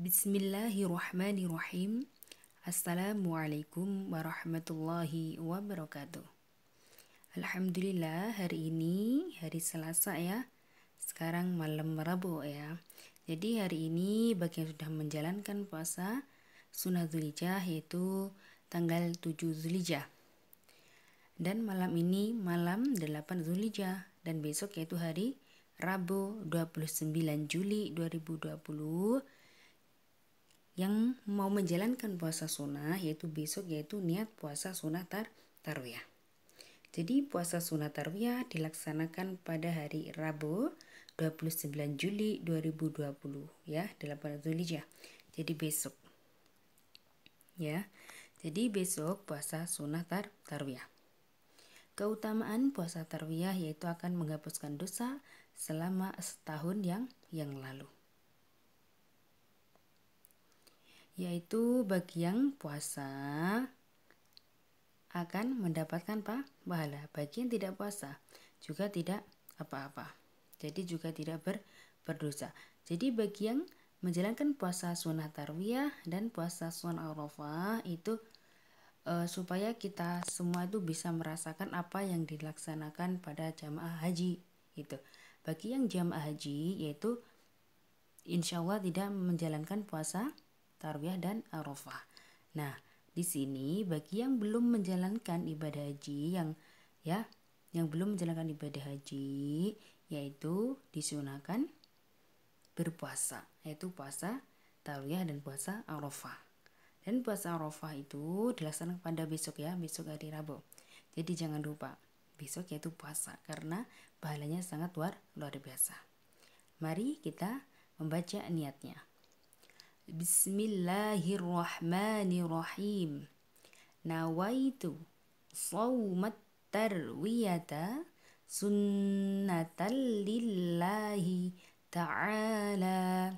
Bismillahirrahmanirrahim. Assalamualaikum warahmatullahi wabarakatuh. Alhamdulillah hari ini hari Selasa ya. Sekarang malam Rabu ya. Jadi hari ini bagi yang sudah menjalankan puasa sunnah Zulijah yaitu tanggal 7 Zulijah. Dan malam ini malam 8 Zulijah dan besok yaitu hari Rabu 29 Juli 2020 yang mau menjalankan puasa sunnah yaitu besok yaitu niat puasa sunnah tar tarwiyah. Jadi puasa sunnah tarwiyah dilaksanakan pada hari Rabu 29 Juli 2020 ya 8 Zulhijjah. Jadi besok ya. Jadi besok puasa sunnah tar tarwiyah. Keutamaan puasa tarwiyah yaitu akan menghapuskan dosa selama setahun yang yang lalu. yaitu bagi yang puasa akan mendapatkan apa? pahala. Bagi yang tidak puasa juga tidak apa-apa. Jadi juga tidak ber, berdosa. Jadi bagi yang menjalankan puasa sunnah tarwiyah dan puasa sunnah arafah itu e, supaya kita semua itu bisa merasakan apa yang dilaksanakan pada jamaah haji itu. Bagi yang jamaah haji yaitu insya Allah tidak menjalankan puasa tarwiyah dan arafah. Nah, di sini bagi yang belum menjalankan ibadah haji yang ya, yang belum menjalankan ibadah haji yaitu disunahkan berpuasa, yaitu puasa tarwiyah dan puasa arafah. Dan puasa arafah itu dilaksanakan pada besok ya, besok hari Rabu. Jadi jangan lupa besok yaitu puasa karena pahalanya sangat luar luar biasa. Mari kita membaca niatnya. Bismillahirrahmanirrahim. Nawaitu saumat tarwiyata sunnatan lillahi ta'ala.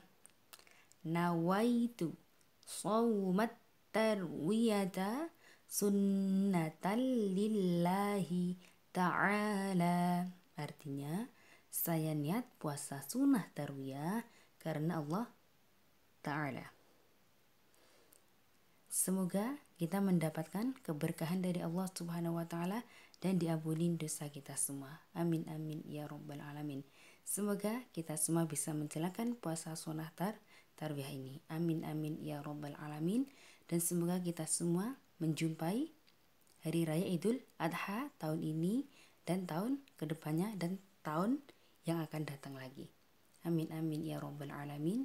Nawaitu saumat tarwiyata sunnatan lillahi ta'ala. Artinya, saya niat puasa sunnah tarwiyah karena Allah Ta'ala. Semoga kita mendapatkan keberkahan dari Allah Subhanahu wa taala dan diabulin dosa kita semua. Amin amin ya rabbal alamin. Semoga kita semua bisa menjalankan puasa sunnah tar tarbiyah ini. Amin amin ya rabbal alamin dan semoga kita semua menjumpai hari raya Idul Adha tahun ini dan tahun kedepannya dan tahun yang akan datang lagi. Amin amin ya rabbal alamin.